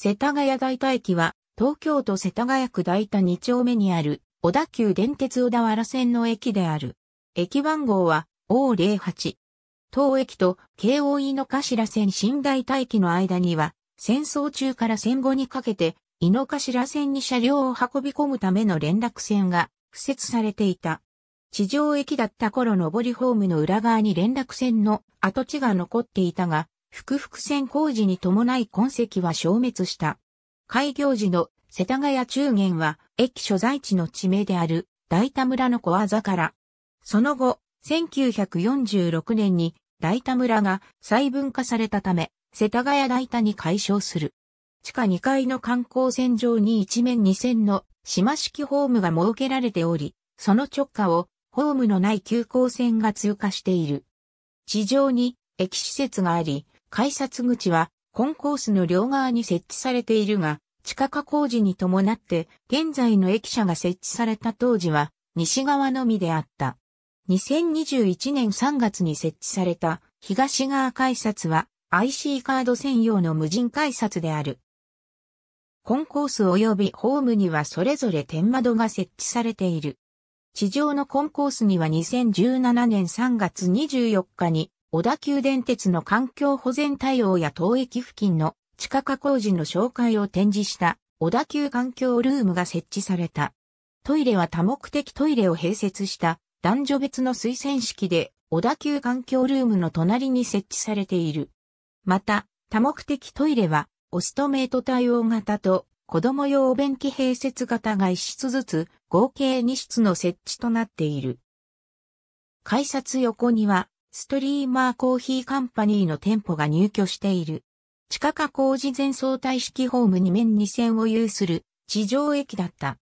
世田谷代田駅は、東京都世田谷区代田2丁目にある、小田急電鉄小田原線の駅である。駅番号は、O08。当駅と京王井の頭線新代田駅の間には、戦争中から戦後にかけて、井の頭線に車両を運び込むための連絡線が、付設されていた。地上駅だった頃上りホームの裏側に連絡線の跡地が残っていたが、福々線工事に伴い痕跡は消滅した。開業時の世田谷中元は駅所在地の地名である大田村の小技から。その後、1946年に大田村が細分化されたため、世田谷大田に解消する。地下2階の観光船上に一面2線の島式ホームが設けられており、その直下をホームのない急行線が通過している。地上に駅施設があり、改札口はコンコースの両側に設置されているが、地下化工事に伴って現在の駅舎が設置された当時は西側のみであった。2021年3月に設置された東側改札は IC カード専用の無人改札である。コンコース及びホームにはそれぞれ天窓が設置されている。地上のコンコースには2017年3月24日に小田急電鉄の環境保全対応や当駅付近の地下化工事の紹介を展示した小田急環境ルームが設置された。トイレは多目的トイレを併設した男女別の推薦式で小田急環境ルームの隣に設置されている。また、多目的トイレはオストメイト対応型と子供用お便器併設型が1室ずつ合計2室の設置となっている。改札横にはストリーマーコーヒーカンパニーの店舗が入居している。地下化工事前相対式ホーム2面2線を有する地上駅だった。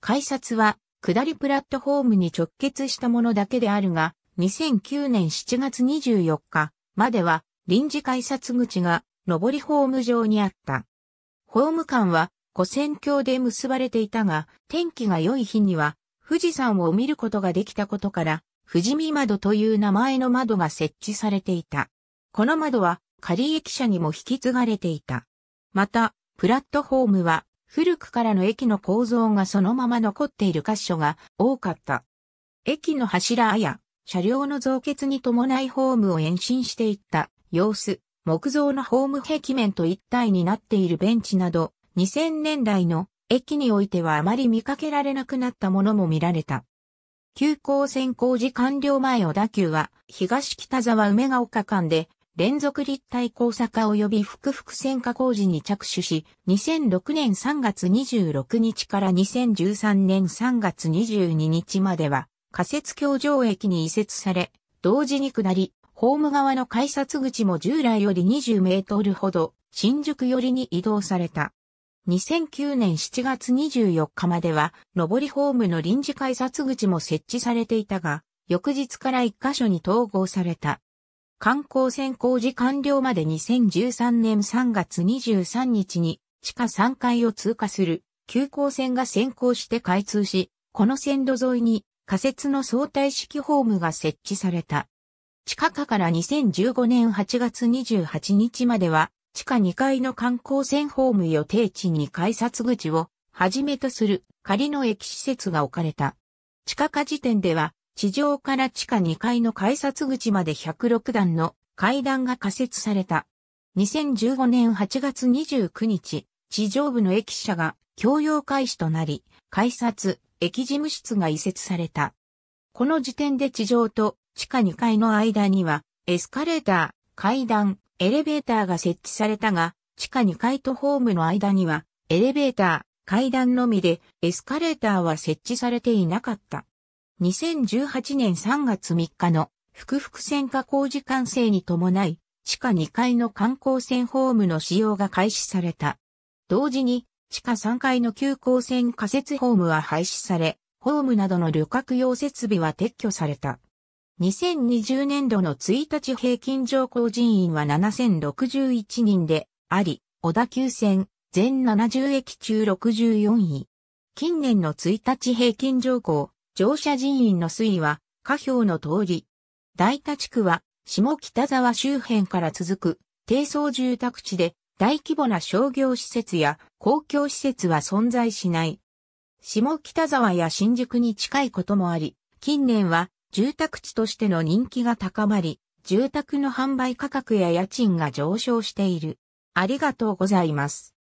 改札は下りプラットホームに直結したものだけであるが、2009年7月24日までは臨時改札口が上りホーム上にあった。ホーム間は古線橋で結ばれていたが、天気が良い日には富士山を見ることができたことから、富士見窓という名前の窓が設置されていた。この窓は仮駅舎にも引き継がれていた。また、プラットフォームは古くからの駅の構造がそのまま残っている箇所が多かった。駅の柱や車両の増結に伴いホームを延伸していった様子、木造のホーム壁面と一体になっているベンチなど、2000年代の駅においてはあまり見かけられなくなったものも見られた。急行線工事完了前小田急は、東北沢梅ヶ丘間で、連続立体交差化及び複々線化工事に着手し、2006年3月26日から2013年3月22日までは、仮設橋上駅に移設され、同時に下り、ホーム側の改札口も従来より20メートルほど、新宿寄りに移動された。2009年7月24日までは、上りホームの臨時改札口も設置されていたが、翌日から1カ所に統合された。観光船工事完了まで2013年3月23日に地下3階を通過する急行線が先行して開通し、この線路沿いに仮設の相対式ホームが設置された。地下下から2015年8月28日までは地下2階の観光船ホーム予定地に改札口をはじめとする仮の駅施設が置かれた。地下化時点では地上から地下2階の改札口まで106段の階段が仮設された。2015年8月29日、地上部の駅舎が共用開始となり、改札、駅事務室が移設された。この時点で地上と地下2階の間にはエスカレーター、階段、エレベーターが設置されたが、地下2階とホームの間には、エレベーター、階段のみで、エスカレーターは設置されていなかった。2018年3月3日の、複々線化工事完成に伴い、地下2階の観光船ホームの使用が開始された。同時に、地下3階の急行線仮設ホームは廃止され、ホームなどの旅客用設備は撤去された。2020年度の1日平均上降人員は7061人であり、小田急線全70駅中64位。近年の1日平均上降、乗車人員の推移は、下表の通り。大田地区は、下北沢周辺から続く、低層住宅地で、大規模な商業施設や公共施設は存在しない。下北沢や新宿に近いこともあり、近年は住宅地としての人気が高まり、住宅の販売価格や家賃が上昇している。ありがとうございます。